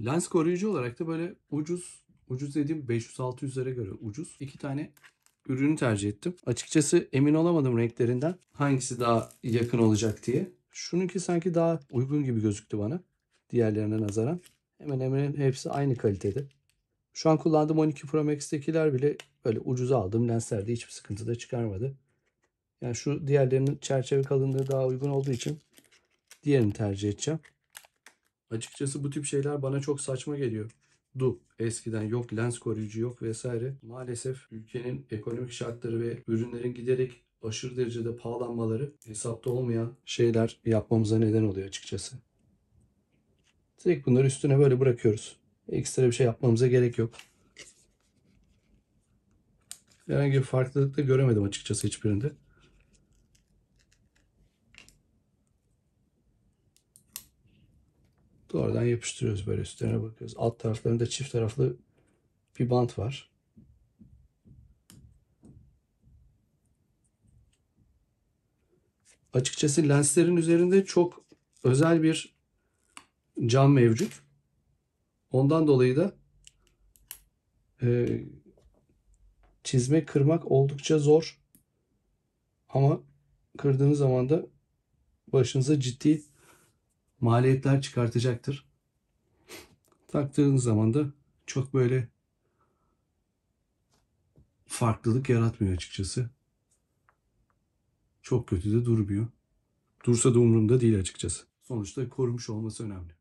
Lens koruyucu olarak da böyle ucuz, ucuz dediğim 500-600'lere göre ucuz. iki tane ürünü tercih ettim. Açıkçası emin olamadım renklerinden hangisi daha yakın olacak diye. Şununki sanki daha uygun gibi gözüktü bana diğerlerine nazaran. Hemen hemen hepsi aynı kalitede. Şu an kullandığım 12 Pro Max'tekiler bile böyle ucuza aldım. Lenslerde hiçbir sıkıntı da çıkarmadı. Yani şu diğerlerinin çerçeve kalınlığı daha uygun olduğu için diğerini tercih edeceğim. Açıkçası bu tip şeyler bana çok saçma geliyor. Du eskiden yok lens koruyucu yok vesaire. Maalesef ülkenin ekonomik şartları ve ürünlerin giderek aşırı derecede pahalanmaları hesapta olmayan şeyler yapmamıza neden oluyor açıkçası. Direkt bunları üstüne böyle bırakıyoruz. Ekstra bir şey yapmamıza gerek yok. Herhangi bir farklılık da göremedim açıkçası hiçbirinde. Doğrudan yapıştırıyoruz böyle üstlerine bakıyoruz. Alt taraflarında çift taraflı bir bant var. Açıkçası lenslerin üzerinde çok özel bir cam mevcut. Ondan dolayı da e, çizmek, kırmak oldukça zor. Ama kırdığınız zaman da başınıza ciddi maliyetler çıkartacaktır. Taktığınız zaman da çok böyle farklılık yaratmıyor açıkçası. Çok kötü de durmuyor. Dursa da umurumda değil açıkçası. Sonuçta korumuş olması önemli.